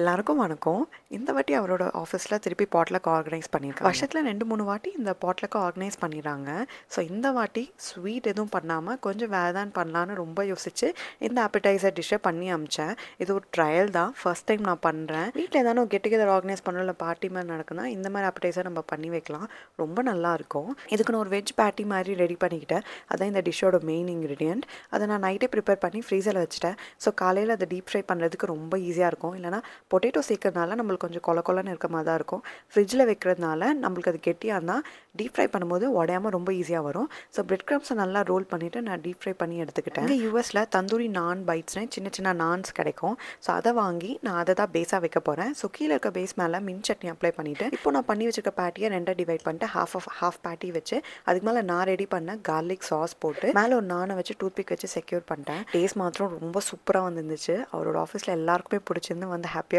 எல்லாருக்கும் வணக்கம் இந்த வாட்டி அவரோட ஆஃபீஸில் திருப்பி பாட்லக் ஆர்கனைஸ் பண்ணியிருக்காங்க வருஷத்தில் ரெண்டு மூணு வாட்டி இந்த பாட்லக்கு ஆர்கனைஸ் பண்ணிடுறாங்க ஸோ இந்த வாட்டி ஸ்வீட் எதுவும் பண்ணாமல் கொஞ்சம் வேறு பண்ணலான்னு ரொம்ப யோசிச்சு இந்த ஆப்பிடைசர் டிஷ்ஷை பண்ணி அமிச்சேன் இது ஒரு ட்ரையல் தான் ஃபர்ஸ்ட் டைம் நான் பண்ணுறேன் வீட்டில் ஏதாவது கெட் டுகெதர் ஆர்கனைஸ் பண்ணணும் இல்லை பார்ட்டி மாதிரி நடக்குன்னா இந்த மாதிரி ஆப்பிடைசர் நம்ம பண்ணி வைக்கலாம் ரொம்ப நல்லாயிருக்கும் இதுக்கு நான் ஒரு வெஜ் பேட்டி மாதிரி ரெடி பண்ணிக்கிட்டேன் அதான் இந்த டிஷ்ஷோட மெயின் இன்க்ரீடியன்ட் அதை நான் நைட்டே ப்ரிப்பேர் பண்ணி ஃப்ரீசரில் வச்சுட்டேன் ஸோ காலையில் அதை டீப் ஃப்ரை பண்ணுறதுக்கு ரொம்ப ஈஸியாக இருக்கும் இல்லைனா பொட்டேட்டோ சேர்க்கறதுனால நம்மளுக்கு கொஞ்சம் கொல கொலன்னு இருக்க மாதிரி தான் இருக்கும் ஃப்ரிட்ஜில் வைக்கிறதுனால நம்மளுக்கு அது கெட்டியாக இருந்தால் டீப் ஃப்ரை பண்ணும்போது உடையாமல் ரொம்ப ஈஸியாக வரும் ஸோ பிரெட் க்ரம்ஸை நல்லா ரோல் பண்ணிவிட்டு நான் டீப் ஃப்ரை பண்ணி எடுத்துக்கிட்டேன் இங்கே யூஎஸில் தந்தூரி நான் பைட்ஸ்னு சின்ன சின்ன நான்ஸ் கிடைக்கும் ஸோ அதை வாங்கி நான் அதை தான் பேஸாக வைக்க போகிறேன் ஸோ கீழே இருக்க பேஸ் மேலே மின் சட்னி அப்ளை பண்ணிவிட்டு இப்போ நான் பண்ணி வச்சிருக்க பேட்டியை ரெண்டாக டிவைட் பண்ணிட்டு ஹாஃப் ஆஃப் ஹாஃப் பேட்டி வச்சு அதுக்கு மேலே நான் ரெடி பண்ண கார்லிக் சாஸ் போட்டு மேலே ஒரு நானை வச்சு டூத்பிக் வச்சு செக்யூர் பண்ணிட்டேன் டேஸ்ட் மாத்திரம் ரொம்ப சூப்பராக வந்துருந்துச்சு அவரோட ஆஃபீஸில் எல்லாருக்குமே பிடிச்சிருந்து வந்து ஹாப்பியாக